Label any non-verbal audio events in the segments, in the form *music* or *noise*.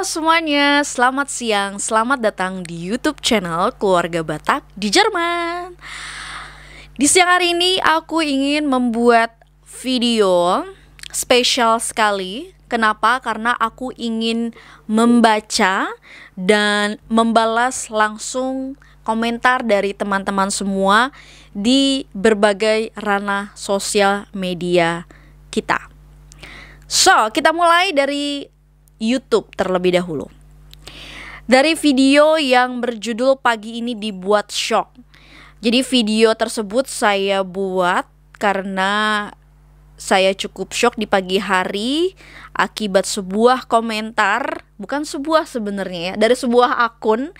Halo semuanya, selamat siang, selamat datang di YouTube channel Keluarga Batak di Jerman. Di siang hari ini aku ingin membuat video spesial sekali. Kenapa? Karena aku ingin membaca dan membalas langsung komentar dari teman-teman semua di berbagai ranah sosial media kita. So, kita mulai dari YouTube terlebih dahulu. Dari video yang berjudul "Pagi ini dibuat shock", jadi video tersebut saya buat karena saya cukup shock di pagi hari akibat sebuah komentar, bukan sebuah sebenarnya ya, dari sebuah akun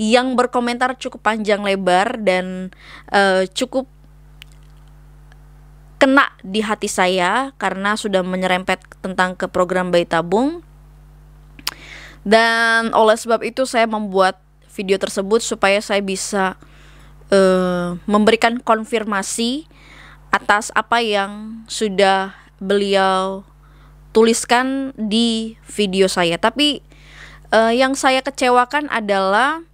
yang berkomentar cukup panjang lebar dan uh, cukup kena di hati saya karena sudah menyerempet tentang ke program bayi tabung dan oleh sebab itu saya membuat video tersebut supaya saya bisa uh, memberikan konfirmasi atas apa yang sudah beliau tuliskan di video saya. Tapi uh, yang saya kecewakan adalah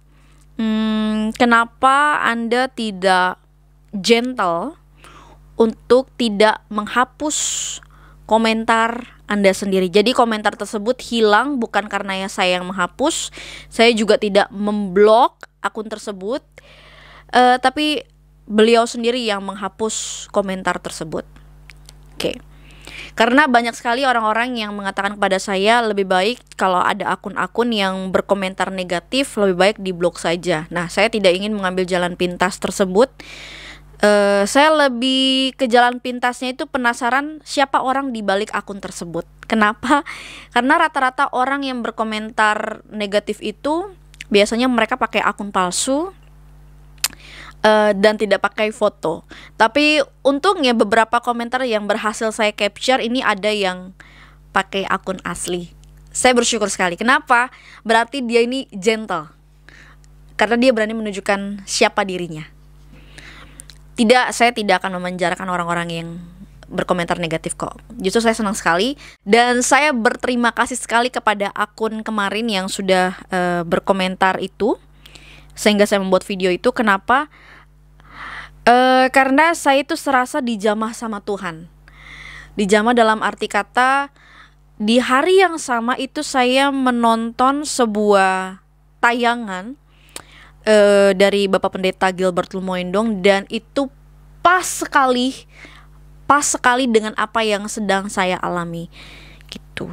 hmm, kenapa Anda tidak gentle untuk tidak menghapus komentar anda sendiri. Jadi komentar tersebut hilang bukan karena ya saya yang menghapus. Saya juga tidak memblok akun tersebut. Uh, tapi beliau sendiri yang menghapus komentar tersebut. Oke. Okay. Karena banyak sekali orang-orang yang mengatakan kepada saya lebih baik kalau ada akun-akun yang berkomentar negatif lebih baik diblok saja. Nah, saya tidak ingin mengambil jalan pintas tersebut Uh, saya lebih ke jalan pintasnya itu penasaran siapa orang di balik akun tersebut. Kenapa? *laughs* Karena rata-rata orang yang berkomentar negatif itu biasanya mereka pakai akun palsu eh, dan tidak pakai foto. Tapi untungnya beberapa komentar yang berhasil saya capture ini ada yang pakai akun asli. Saya bersyukur sekali. Kenapa? Berarti dia ini gentle. Karena dia berani menunjukkan siapa dirinya tidak saya tidak akan memenjarakan orang-orang yang berkomentar negatif kok. Justru saya senang sekali dan saya berterima kasih sekali kepada akun kemarin yang sudah uh, berkomentar itu sehingga saya membuat video itu kenapa uh, karena saya itu serasa dijamah sama Tuhan. Dijamah dalam arti kata di hari yang sama itu saya menonton sebuah tayangan uh, dari Bapak Pendeta Gilbert Lumoindong dan itu pas sekali pas sekali dengan apa yang sedang saya alami gitu.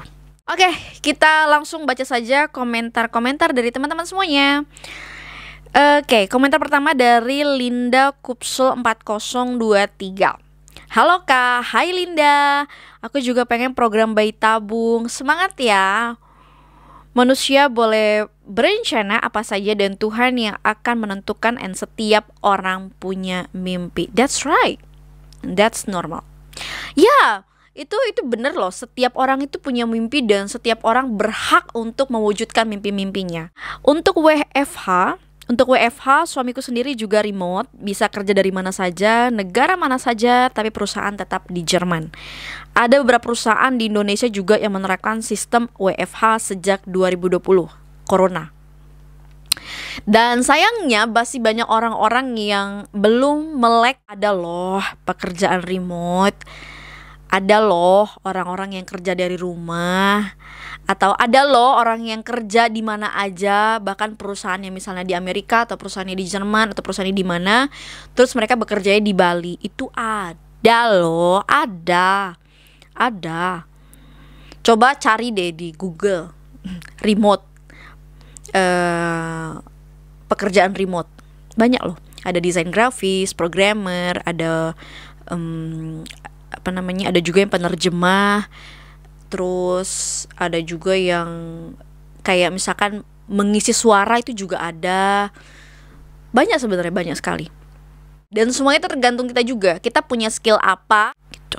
Oke, kita langsung baca saja komentar-komentar dari teman-teman semuanya. Oke, komentar pertama dari Linda Kupsul 4023. Halo Kak, hai Linda. Aku juga pengen program bayi tabung. Semangat ya. Manusia boleh berencana apa saja dan Tuhan yang akan menentukan and setiap orang punya mimpi. That's right. That's normal. Ya, yeah, itu itu benar loh. Setiap orang itu punya mimpi dan setiap orang berhak untuk mewujudkan mimpi-mimpinya. Untuk WFH, untuk WFH, suamiku sendiri juga remote, bisa kerja dari mana saja, negara mana saja, tapi perusahaan tetap di Jerman. Ada beberapa perusahaan di Indonesia juga yang menerapkan sistem WFH sejak 2020 corona. Dan sayangnya masih banyak orang-orang yang belum melek ada loh pekerjaan remote. Ada loh orang-orang yang kerja dari rumah atau ada loh orang yang kerja di mana aja bahkan perusahaan yang misalnya di Amerika atau perusahaannya di Jerman atau perusahaannya di mana terus mereka bekerjanya di Bali itu ada loh ada ada coba cari deh di Google *laughs* remote Eh, pekerjaan remote banyak loh ada desain grafis programmer ada um, apa namanya ada juga yang penerjemah terus ada juga yang kayak misalkan mengisi suara itu juga ada banyak sebenarnya banyak sekali dan semuanya tergantung kita juga kita punya skill apa gitu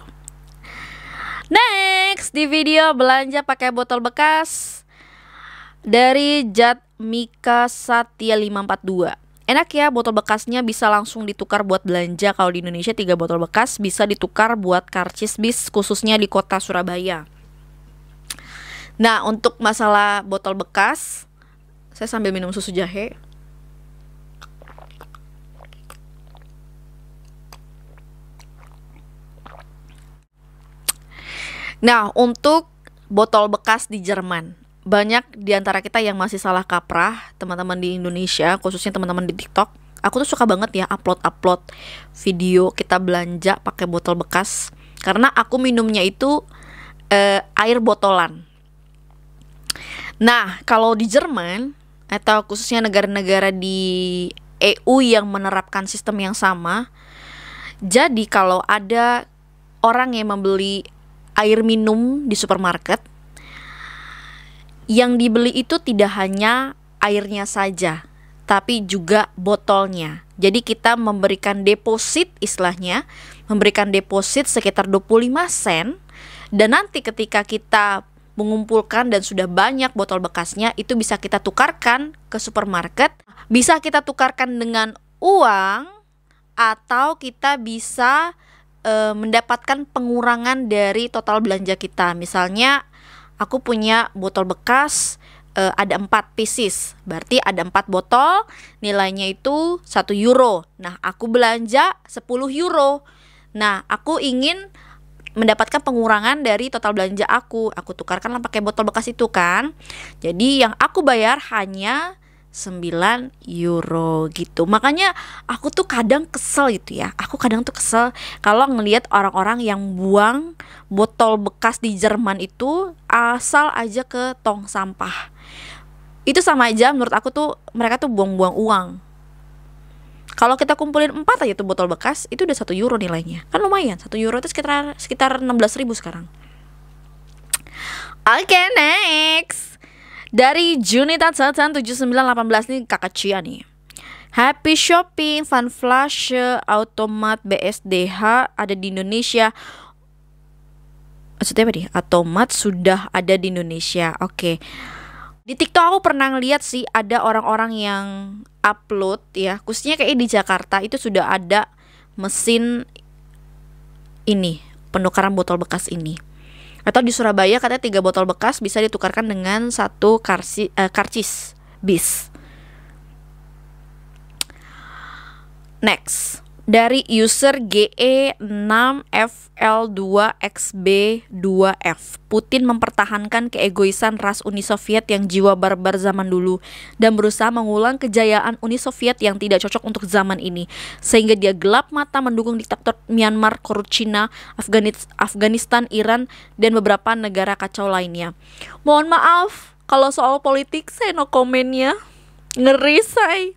next di video belanja pakai botol bekas dari Jat Mika Satya 542. Enak ya, botol bekasnya bisa langsung ditukar buat belanja. Kalau di Indonesia tiga botol bekas bisa ditukar buat karcis bis khususnya di kota Surabaya. Nah, untuk masalah botol bekas, saya sambil minum susu jahe. Nah, untuk botol bekas di Jerman banyak di antara kita yang masih salah kaprah, teman-teman di Indonesia, khususnya teman-teman di TikTok. Aku tuh suka banget ya upload-upload video kita belanja pakai botol bekas karena aku minumnya itu uh, air botolan. Nah, kalau di Jerman atau khususnya negara-negara di EU yang menerapkan sistem yang sama, jadi kalau ada orang yang membeli air minum di supermarket yang dibeli itu tidak hanya airnya saja, tapi juga botolnya. Jadi kita memberikan deposit istilahnya, memberikan deposit sekitar 25 sen dan nanti ketika kita mengumpulkan dan sudah banyak botol bekasnya itu bisa kita tukarkan ke supermarket, bisa kita tukarkan dengan uang atau kita bisa e, mendapatkan pengurangan dari total belanja kita. Misalnya aku punya botol bekas uh, ada empat pieces, berarti ada empat botol, nilainya itu satu euro. Nah, aku belanja 10 euro. Nah, aku ingin mendapatkan pengurangan dari total belanja aku. Aku tukarkanlah pakai botol bekas itu kan. Jadi yang aku bayar hanya 9 euro gitu. Makanya aku tuh kadang kesel gitu ya. Aku kadang tuh kesel kalau ngelihat orang-orang yang buang botol bekas di Jerman itu asal aja ke tong sampah. Itu sama aja menurut aku tuh mereka tuh buang-buang uang. Kalau kita kumpulin 4 aja tuh botol bekas, itu udah satu euro nilainya. Kan lumayan, satu euro itu sekitar sekitar 16 ribu sekarang. Oke, okay, next. Dari Juni Junita 7918 nih kakak Cia nih. Happy Shopping, Fun Flash, Automat, BSDH ada di Indonesia. Maksudnya apa nih? Automat sudah ada di Indonesia. Oke. Okay. Di TikTok aku pernah lihat sih ada orang-orang yang upload ya, khususnya kayak di Jakarta itu sudah ada mesin ini, penukaran botol bekas ini. Atau di Surabaya katanya tiga botol bekas bisa ditukarkan dengan satu karsi, uh, karcis bis. Next dari user GE6FL2XB2F. Putin mempertahankan keegoisan ras Uni Soviet yang jiwa barbar zaman dulu dan berusaha mengulang kejayaan Uni Soviet yang tidak cocok untuk zaman ini. Sehingga dia gelap mata mendukung diktator Myanmar, China, Afghanistan, Iran, dan beberapa negara kacau lainnya. Mohon maaf kalau soal politik saya no komennya. Ngeri saya.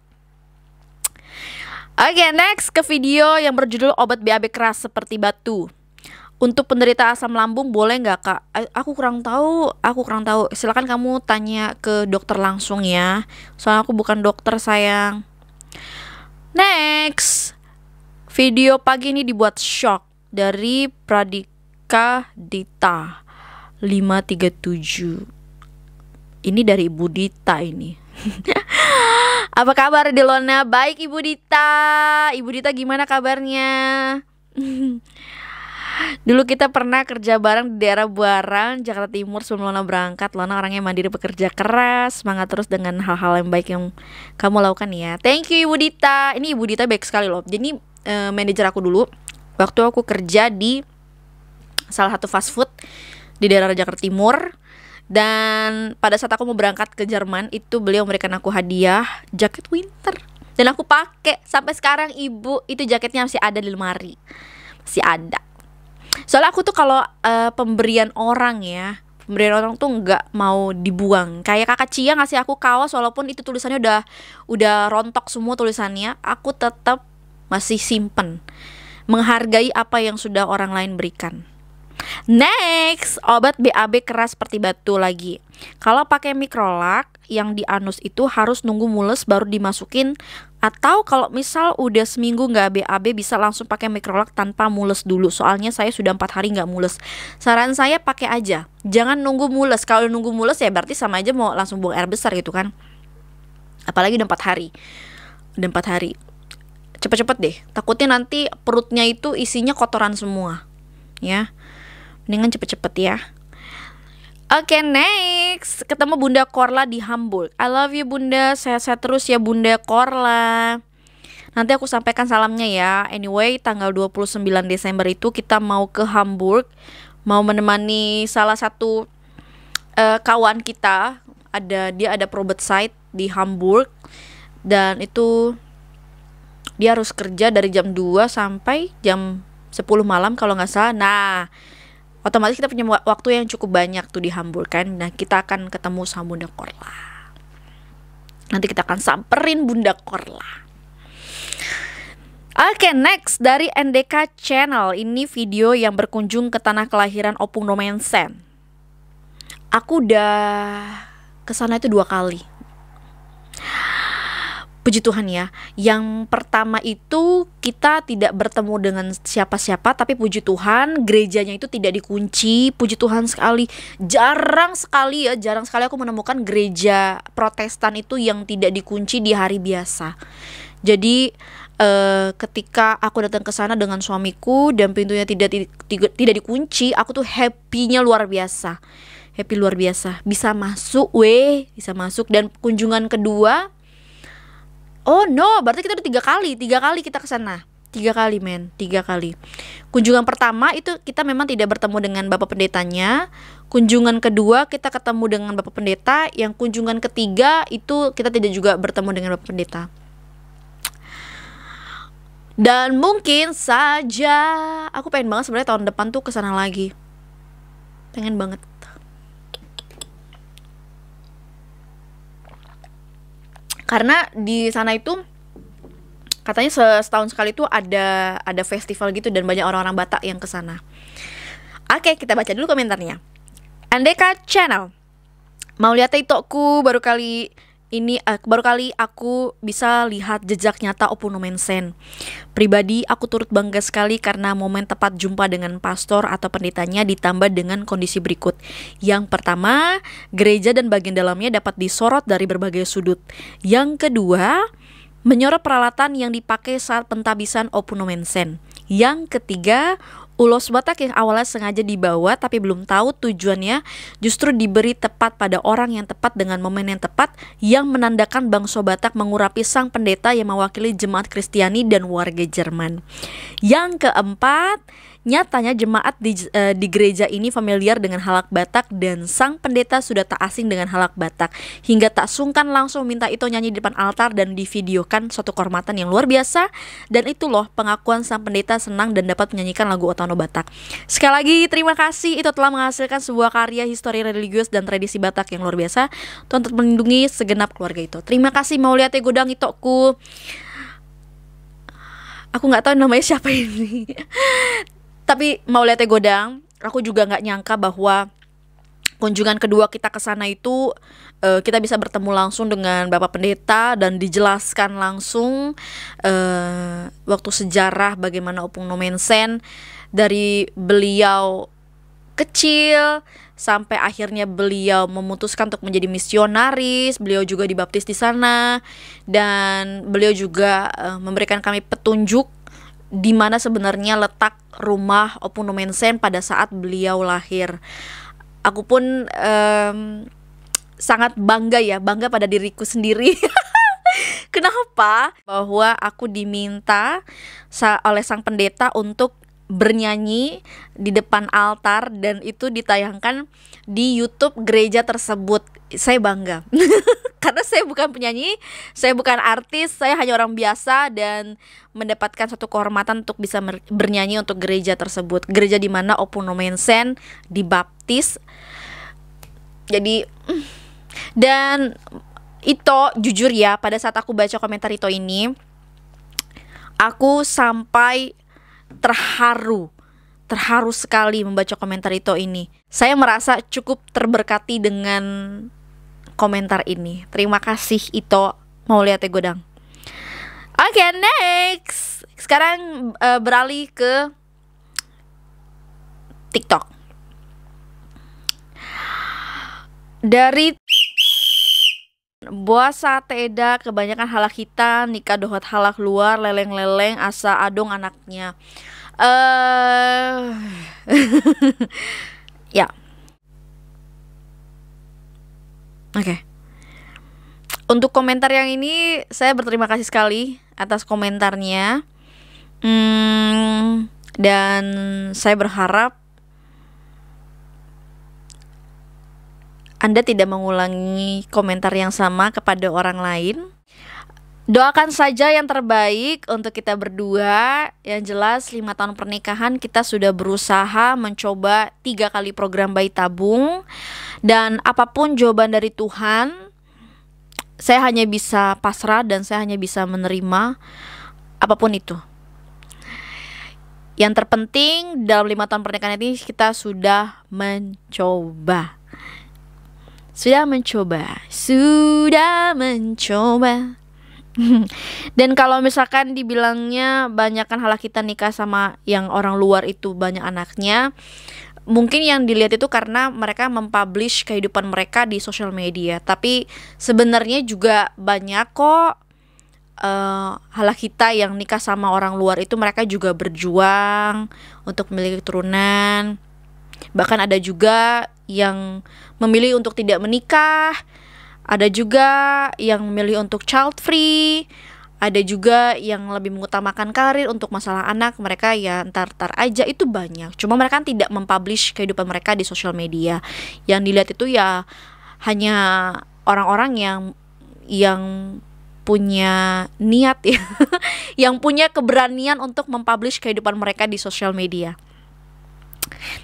Oke, okay, next ke video yang berjudul obat BAB keras seperti batu. Untuk penderita asam lambung boleh nggak kak? Aku kurang tahu, aku kurang tahu. Silakan kamu tanya ke dokter langsung ya. Soalnya aku bukan dokter sayang. Next, video pagi ini dibuat shock dari Pradika Dita 537. Ini dari Budita ini. *laughs* Apa kabar Delona? Baik Ibu Dita. Ibu Dita gimana kabarnya? *laughs* Dulu kita pernah kerja bareng di daerah Buaran, Jakarta Timur sebelum Lona berangkat. Lona orangnya mandiri bekerja keras, semangat terus dengan hal-hal yang baik yang kamu lakukan ya. Thank you Ibu Dita. Ini Ibu Dita baik sekali loh. Jadi uh, manajer aku dulu waktu aku kerja di salah satu fast food di daerah Jakarta Timur dan pada saat aku mau berangkat ke Jerman itu beliau memberikan aku hadiah jaket winter dan aku pakai sampai sekarang ibu itu jaketnya masih ada di lemari masih ada soalnya aku tuh kalau uh, pemberian orang ya pemberian orang tuh nggak mau dibuang kayak kakak Cia ngasih aku kaos walaupun itu tulisannya udah udah rontok semua tulisannya aku tetap masih simpen menghargai apa yang sudah orang lain berikan Next, obat BAB keras seperti batu lagi. Kalau pakai mikrolak yang di anus itu harus nunggu mules baru dimasukin atau kalau misal udah seminggu nggak BAB bisa langsung pakai mikrolak tanpa mules dulu. Soalnya saya sudah empat hari nggak mules. Saran saya pakai aja. Jangan nunggu mules. Kalau nunggu mules ya berarti sama aja mau langsung buang air besar gitu kan. Apalagi udah empat hari. Udah empat hari. Cepet-cepet deh. Takutnya nanti perutnya itu isinya kotoran semua. Ya. Dengan cepet-cepet ya. Oke okay, next Ketemu Bunda Korla di Hamburg I love you Bunda Sehat-sehat terus ya Bunda Korla Nanti aku sampaikan salamnya ya Anyway tanggal 29 Desember itu kita mau ke Hamburg Mau menemani salah satu uh, kawan kita ada Dia ada probet site di Hamburg Dan itu dia harus kerja dari jam 2 sampai jam 10 malam kalau nggak salah Nah otomatis kita punya waktu yang cukup banyak tuh di Hamburg kan nah kita akan ketemu sama Bunda Korla nanti kita akan samperin Bunda Korla Oke, okay, next dari NDK Channel. Ini video yang berkunjung ke tanah kelahiran Opung Nomensen. Aku udah ke sana itu dua kali. Puji Tuhan ya. Yang pertama itu kita tidak bertemu dengan siapa-siapa tapi puji Tuhan gerejanya itu tidak dikunci. Puji Tuhan sekali. Jarang sekali ya, jarang sekali aku menemukan gereja Protestan itu yang tidak dikunci di hari biasa. Jadi uh, ketika aku datang ke sana dengan suamiku dan pintunya tidak tidak, tidak dikunci, aku tuh happy-nya luar biasa. Happy luar biasa. Bisa masuk weh, bisa masuk dan kunjungan kedua oh no berarti kita udah tiga kali tiga kali kita ke sana tiga kali men tiga kali kunjungan pertama itu kita memang tidak bertemu dengan bapak pendetanya kunjungan kedua kita ketemu dengan bapak pendeta yang kunjungan ketiga itu kita tidak juga bertemu dengan bapak pendeta dan mungkin saja aku pengen banget sebenarnya tahun depan tuh kesana lagi pengen banget karena di sana itu katanya setahun sekali itu ada ada festival gitu dan banyak orang-orang Batak yang ke sana. Oke, kita baca dulu komentarnya. Andeka Channel. Mau lihat TikTokku baru kali ini eh, baru kali aku bisa lihat jejak nyata Opunomensen. Pribadi aku turut bangga sekali karena momen tepat jumpa dengan pastor atau pendetanya ditambah dengan kondisi berikut. Yang pertama, gereja dan bagian dalamnya dapat disorot dari berbagai sudut. Yang kedua, menyorot peralatan yang dipakai saat pentabisan Opunomensen. Yang ketiga, Ulos Batak yang awalnya sengaja dibawa tapi belum tahu tujuannya justru diberi tepat pada orang yang tepat dengan momen yang tepat yang menandakan bangsa Batak mengurapi sang pendeta yang mewakili jemaat Kristiani dan warga Jerman. Yang keempat, Nyatanya jemaat di, e, di gereja ini familiar dengan halak Batak dan sang pendeta sudah tak asing dengan halak Batak hingga tak sungkan langsung minta itu nyanyi di depan altar dan divideokan suatu kehormatan yang luar biasa dan itu loh pengakuan sang pendeta senang dan dapat menyanyikan lagu Otono Batak. Sekali lagi terima kasih itu telah menghasilkan sebuah karya histori religius dan tradisi Batak yang luar biasa. Tuhan tetap melindungi segenap keluarga itu. Terima kasih mau lihat ya godang itokku aku nggak tahu namanya siapa ini tapi mau lihat ya godang aku juga nggak nyangka bahwa kunjungan kedua kita ke sana itu uh, kita bisa bertemu langsung dengan Bapak Pendeta dan dijelaskan langsung uh, waktu sejarah bagaimana Opung Nomensen dari beliau kecil sampai akhirnya beliau memutuskan untuk menjadi misionaris, beliau juga dibaptis di sana dan beliau juga uh, memberikan kami petunjuk di mana sebenarnya letak rumah Opunu Mensen pada saat beliau lahir. Aku pun um, sangat bangga ya, bangga pada diriku sendiri. *laughs* Kenapa? Bahwa aku diminta sa oleh sang pendeta untuk bernyanyi di depan altar dan itu ditayangkan di YouTube gereja tersebut. Saya bangga. *laughs* karena saya bukan penyanyi, saya bukan artis, saya hanya orang biasa dan mendapatkan satu kehormatan untuk bisa bernyanyi untuk gereja tersebut. Gereja di mana Opunomensen dibaptis. Jadi mm. dan itu jujur ya, pada saat aku baca komentar itu ini aku sampai terharu terharu sekali membaca komentar itu ini. Saya merasa cukup terberkati dengan komentar ini. Terima kasih Ito mau lihat ya godang. Oke, okay, next. Sekarang uh, beralih ke TikTok. Dari sate teda kebanyakan halak kita nikah dohot halak luar leleng-leleng asa adong anaknya. uh, *laughs* ya. Oke. Okay. Untuk komentar yang ini saya berterima kasih sekali atas komentarnya. Hmm, dan saya berharap Anda tidak mengulangi komentar yang sama kepada orang lain Doakan saja yang terbaik untuk kita berdua. Yang jelas lima tahun pernikahan kita sudah berusaha mencoba tiga kali program bayi tabung dan apapun jawaban dari Tuhan saya hanya bisa pasrah dan saya hanya bisa menerima apapun itu. Yang terpenting dalam lima tahun pernikahan ini kita sudah mencoba. Sudah mencoba, sudah mencoba. *laughs* Dan kalau misalkan dibilangnya banyakkan halah kita nikah sama yang orang luar itu banyak anaknya, mungkin yang dilihat itu karena mereka mempublish kehidupan mereka di sosial media. Tapi sebenarnya juga banyak kok uh, eh, halah kita yang nikah sama orang luar itu mereka juga berjuang untuk memiliki turunan. Bahkan ada juga yang memilih untuk tidak menikah ada juga yang milih untuk child free, ada juga yang lebih mengutamakan karir untuk masalah anak mereka ya ntar-ntar aja itu banyak cuma mereka kan tidak mempublish kehidupan mereka di sosial media yang dilihat itu ya hanya orang-orang yang yang punya niat ya *laughs* yang punya keberanian untuk mempublish kehidupan mereka di sosial media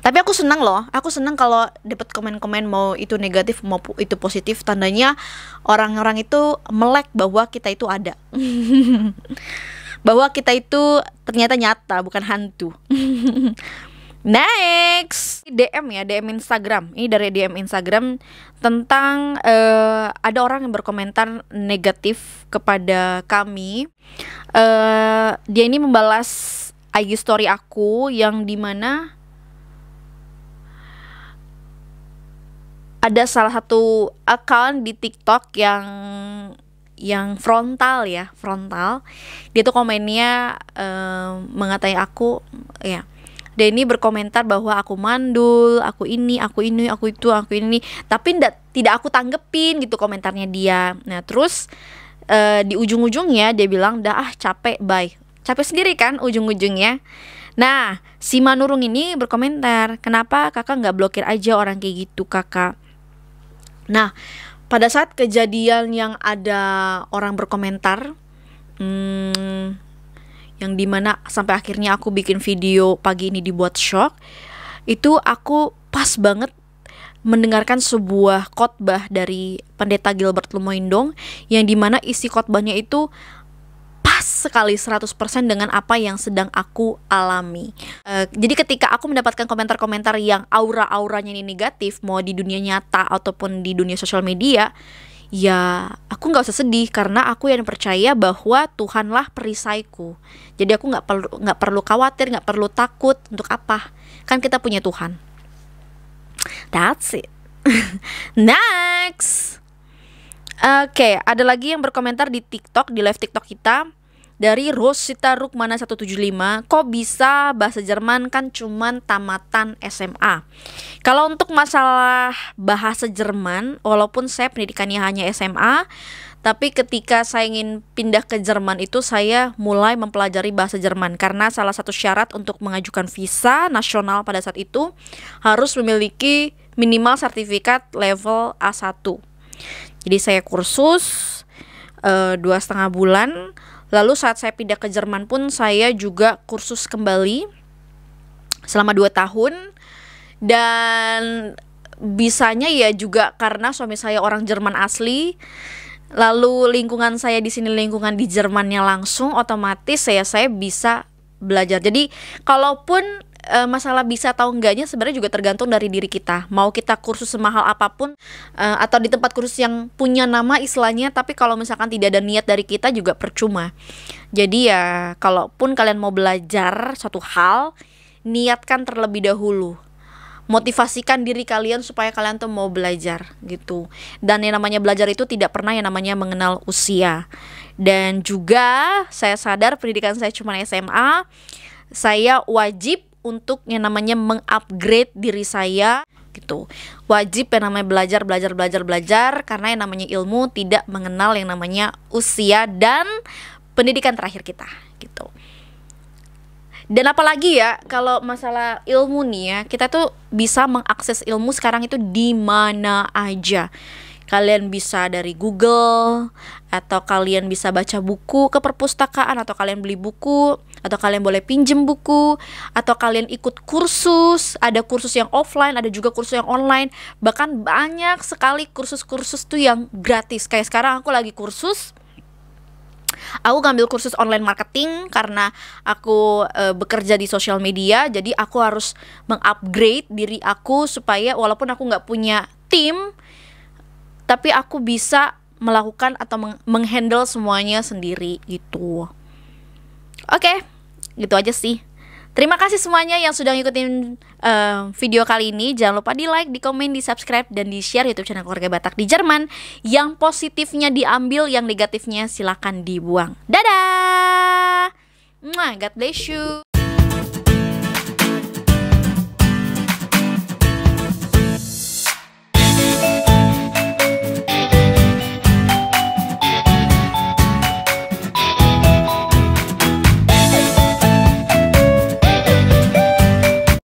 tapi aku senang loh aku senang kalau dapat komen-komen mau itu negatif mau itu positif tandanya orang-orang itu melek bahwa kita itu ada *laughs* bahwa kita itu ternyata nyata bukan hantu *laughs* Next, DM ya, DM Instagram. Ini dari DM Instagram tentang uh, ada orang yang berkomentar negatif kepada kami. Uh, dia ini membalas IG story aku yang dimana ada salah satu account di TikTok yang yang frontal ya frontal dia tuh komennya uh, ehm, mengatai aku ya dia ini berkomentar bahwa aku mandul aku ini aku ini aku itu aku ini tapi ndak tidak aku tanggepin gitu komentarnya dia nah terus uh, di ujung-ujungnya dia bilang dah ah capek bye capek sendiri kan ujung-ujungnya Nah, si Manurung ini berkomentar, kenapa kakak nggak blokir aja orang kayak gitu kakak? Nah, pada saat kejadian yang ada orang berkomentar, hmm, yang dimana sampai akhirnya aku bikin video pagi ini dibuat shock, itu aku pas banget mendengarkan sebuah khotbah dari pendeta Gilbert Lumoindong yang dimana isi khotbahnya itu pas sekali 100% dengan apa yang sedang aku alami. Uh, jadi ketika aku mendapatkan komentar-komentar yang aura-auranya ini negatif, mau di dunia nyata ataupun di dunia sosial media, ya aku nggak usah sedih karena aku yang percaya bahwa Tuhanlah perisaiku. Jadi aku nggak perlu nggak perlu khawatir, nggak perlu takut untuk apa? Kan kita punya Tuhan. That's it. *laughs* Next. Oke, okay, ada lagi yang berkomentar di TikTok, di live TikTok kita dari Rosita Rukmana 175 kok bisa bahasa Jerman kan cuman tamatan SMA kalau untuk masalah bahasa Jerman walaupun saya pendidikannya hanya SMA tapi ketika saya ingin pindah ke Jerman itu saya mulai mempelajari bahasa Jerman karena salah satu syarat untuk mengajukan visa nasional pada saat itu harus memiliki minimal sertifikat level A1. Jadi saya kursus eh, dua setengah bulan Lalu saat saya pindah ke Jerman pun saya juga kursus kembali selama 2 tahun dan bisanya ya juga karena suami saya orang Jerman asli. Lalu lingkungan saya di sini lingkungan di Jermannya langsung otomatis saya saya bisa belajar. Jadi kalaupun uh, masalah bisa atau enggaknya sebenarnya juga tergantung dari diri kita. Mau kita kursus semahal apapun uh, atau di tempat kursus yang punya nama istilahnya, tapi kalau misalkan tidak ada niat dari kita juga percuma. Jadi ya, kalaupun kalian mau belajar satu hal, niatkan terlebih dahulu. Motivasikan diri kalian supaya kalian tuh mau belajar gitu. Dan yang namanya belajar itu tidak pernah yang namanya mengenal usia. Dan juga saya sadar pendidikan saya cuma SMA. Saya wajib untuk yang namanya mengupgrade diri saya gitu wajib yang namanya belajar belajar belajar belajar karena yang namanya ilmu tidak mengenal yang namanya usia dan pendidikan terakhir kita gitu dan apalagi ya kalau masalah ilmu nih ya kita tuh bisa mengakses ilmu sekarang itu di mana aja Kalian bisa dari Google atau kalian bisa baca buku ke perpustakaan atau kalian beli buku atau kalian boleh pinjem buku atau kalian ikut kursus, ada kursus yang offline, ada juga kursus yang online. Bahkan banyak sekali kursus-kursus tuh yang gratis. Kayak sekarang aku lagi kursus Aku ngambil kursus online marketing karena aku e, bekerja di sosial media, jadi aku harus mengupgrade diri aku supaya walaupun aku nggak punya tim, tapi aku bisa melakukan atau menghandle semuanya sendiri gitu. Oke, okay, gitu aja sih. Terima kasih semuanya yang sudah ngikutin uh, video kali ini. Jangan lupa di like, di komen, di subscribe, dan di share YouTube channel keluarga Batak di Jerman. Yang positifnya diambil, yang negatifnya silahkan dibuang. Dadah! God bless you.